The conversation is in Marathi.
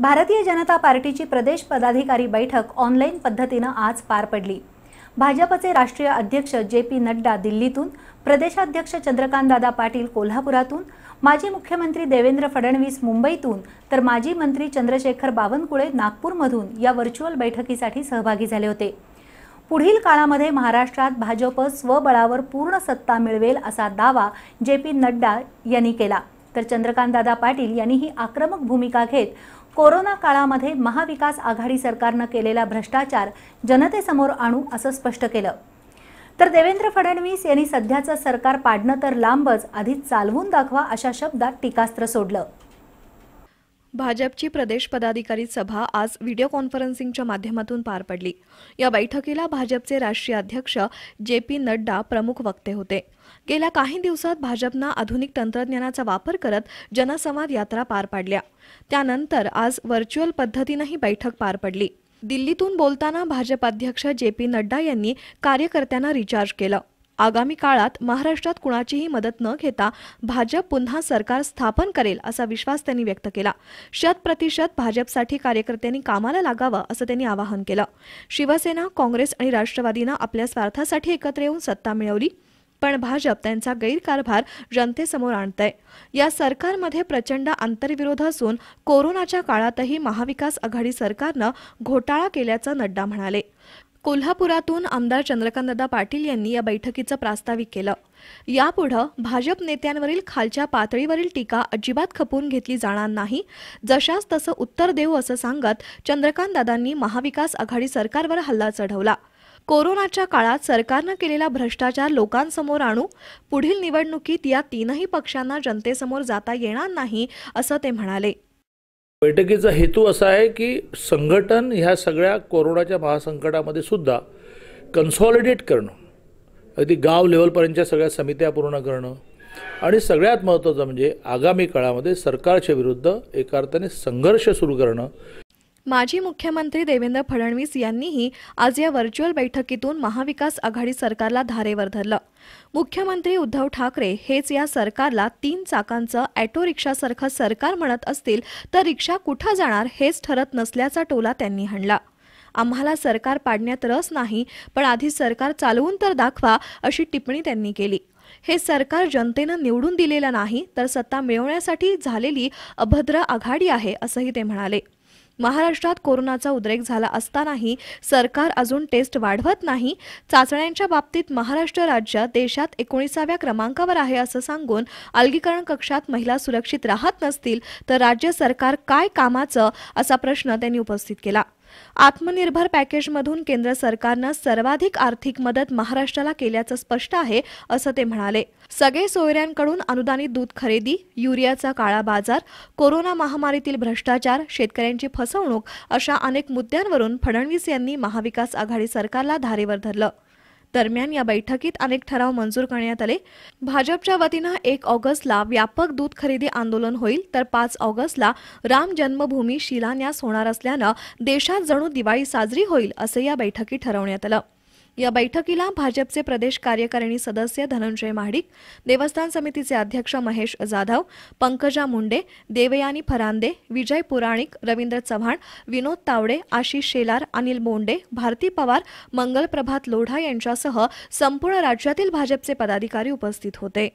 भारतीय जनता पार्टीची प्रदेश पदाधिकारी बैठक ऑनलाईन पद्धतीनं आज पार पडली भाजपचे राष्ट्रीय अध्यक्ष जे पी नड्डा दिल्लीतून प्रदेशाध्यक्ष चंद्रकांतदादा पाटील कोल्हापुरातून माजी मुख्यमंत्री देवेंद्र फडणवीस मुंबईतून तर माजी मंत्री चंद्रशेखर बावनकुळे नागपूरमधून या व्हर्च्युअल बैठकीसाठी सहभागी झाले होते पुढील काळामध्ये महाराष्ट्रात भाजप स्वबळावर पूर्ण सत्ता मिळवेल असा दावा जे पी नड्डा यांनी केला तर चंद्रकांतदादा पाटील यांनी ही आक्रमक भूमिका घेत कोरोना काळामध्ये महाविकास आघाडी सरकारनं केलेला भ्रष्टाचार जनतेसमोर आणू असं स्पष्ट केलं तर देवेंद्र फडणवीस यांनी सध्याचं सरकार पाडणं तर लांबच आधी चालवून दाखवा अशा शब्दात टीकास्त्र सोडलं भाजपची प्रदेश पदाधिकारी सभा आज व्हिडिओ कॉन्फरन्सिंगच्या माध्यमातून पार पडली या बैठकीला भाजपचे राष्ट्रीय अध्यक्ष जे पी नड्डा प्रमुख वक्ते होते गेल्या काही दिवसात भाजपनं आधुनिक तंत्रज्ञानाचा वापर करत जनसंवाद यात्रा पार पाडल्या त्यानंतर आज व्हर्च्युअल पद्धतीनं ही बैठक पार पडली दिल्लीतून बोलताना भाजप अध्यक्ष जे पी नड्डा यांनी कार्यकर्त्यांना रिचार्ज केलं आगामी काळात महाराष्ट्रात कुणाचीही मदत न घेता भाजप पुन्हा सरकार स्थापन करेल असा विश्वास त्यांनी व्यक्त केला शत प्रतिशत भाजपसाठी कार्यकर्त्यांनी कामाला लागावं असं त्यांनी आवाहन केलं शिवसेना काँग्रेस आणि राष्ट्रवादीनं आपल्या स्वार्थासाठी एकत्र येऊन सत्ता मिळवली पण भाजप त्यांचा गैरकारभार जनतेसमोर आणतय या सरकारमध्ये प्रचंड आंतरविरोध असून कोरोनाच्या काळातही महाविकास आघाडी सरकारनं घोटाळा केल्याचं नड्डा म्हणाले कोल्हापुरातून आमदार चंद्रकांतदा पाटील यांनी या बैठकीचं प्रास्ताविक केलं यापुढं भाजप नेत्यांवरील खालच्या पातळीवरील टीका अजिबात खपून घेतली जाणार नाही जशास तसं उत्तर देऊ असं सांगत चंद्रकांतदादांनी महाविकास आघाडी सरकारवर हल्ला चढवला कोरोनाच्या काळात सरकारनं केलेला भ्रष्टाचार लोकांसमोर आणू पुढील निवडणुकीत या तीनही पक्षांना जनतेसमोर जाता येणार नाही असं ते म्हणाले बैठकीचा हेतू असा आहे की संघटन ह्या सगळ्या कोरोनाच्या महासंकटामध्ये सुद्धा कन्सॉलिडेट करणं अगदी गाव लेवलपर्यंतच्या सगळ्या समित्या पूर्ण करणं आणि सगळ्यात महत्त्वाचं म्हणजे आगामी काळामध्ये सरकारच्या विरुद्ध एका अर्थाने संघर्ष सुरू करणं माजी मुख्यमंत्री देवेंद्र फडणवीस यांनीही आज या व्हर्च्युअल बैठकीतून महाविकास आघाडी सरकारला धारेवर धरलं मुख्यमंत्री उद्धव ठाकरे हेच या सरकारला तीन चाकांचं ॲटो रिक्षासारखं सरकार म्हणत असतील तर रिक्षा कुठं जाणार हेच ठरत नसल्याचा टोला त्यांनी आणला आम्हाला सरकार पाडण्यात रस नाही पण आधी सरकार चालवून तर दाखवा अशी टिप्पणी त्यांनी केली हे सरकार जनतेनं निवडून दिलेलं नाही तर सत्ता मिळवण्यासाठी झालेली अभद्र आघाडी आहे असंही ते म्हणाले महाराष्ट्रात कोरोनाचा उद्रेक झाला असतानाही सरकार अजून टेस्ट वाढवत नाही चाचण्यांच्या बाबतीत महाराष्ट्र राज्य देशात एकोणीसाव्या क्रमांकावर आहे असं सांगून अलगीकरण कक्षात महिला सुरक्षित राहत नसतील तर राज्य सरकार काय कामाचं असा प्रश्न त्यांनी उपस्थित केला आत्मनिर्भर पॅकेजमधून केंद्र सरकारनं सर्वाधिक आर्थिक मदत महाराष्ट्राला केल्याचं स्पष्ट आहे असं ते म्हणाले सगळे सोयऱ्यांकडून अनुदानित दूध खरेदी युरियाचा काळा बाजार कोरोना महामारीतील भ्रष्टाचार शेतकऱ्यांची फसवणूक अशा अनेक मुद्द्यांवरून फडणवीस यांनी महाविकास आघाडी सरकारला धारेवर धरलं दरम्यान या बैठकीत अनेक ठराव मंजूर करण्यात आले भाजपच्या वतीनं एक ऑगस्टला व्यापक दूध खरेदी आंदोलन होईल तर पाच ऑगस्टला राम जन्मभूमी शिलान्यास होणार असल्यानं देशात जणू दिवाळी साजरी होईल असं या बैठकीत ठरवण्यात आलं या बैठकीला भाजपचे प्रदेश कार्यकारिणी सदस्य धनंजय महाडिक देवस्थान समितीचे अध्यक्ष महेश जाधव पंकजा मुंडे देवयानी फरांदे विजय पुराणिक रवींद्र चव्हाण विनोद तावडे आशिष शेलार अनिल बोंडे भारती पवार मंगल प्रभात लोढा यांच्यासह संपूर्ण राज्यातील भाजपचे पदाधिकारी उपस्थित होते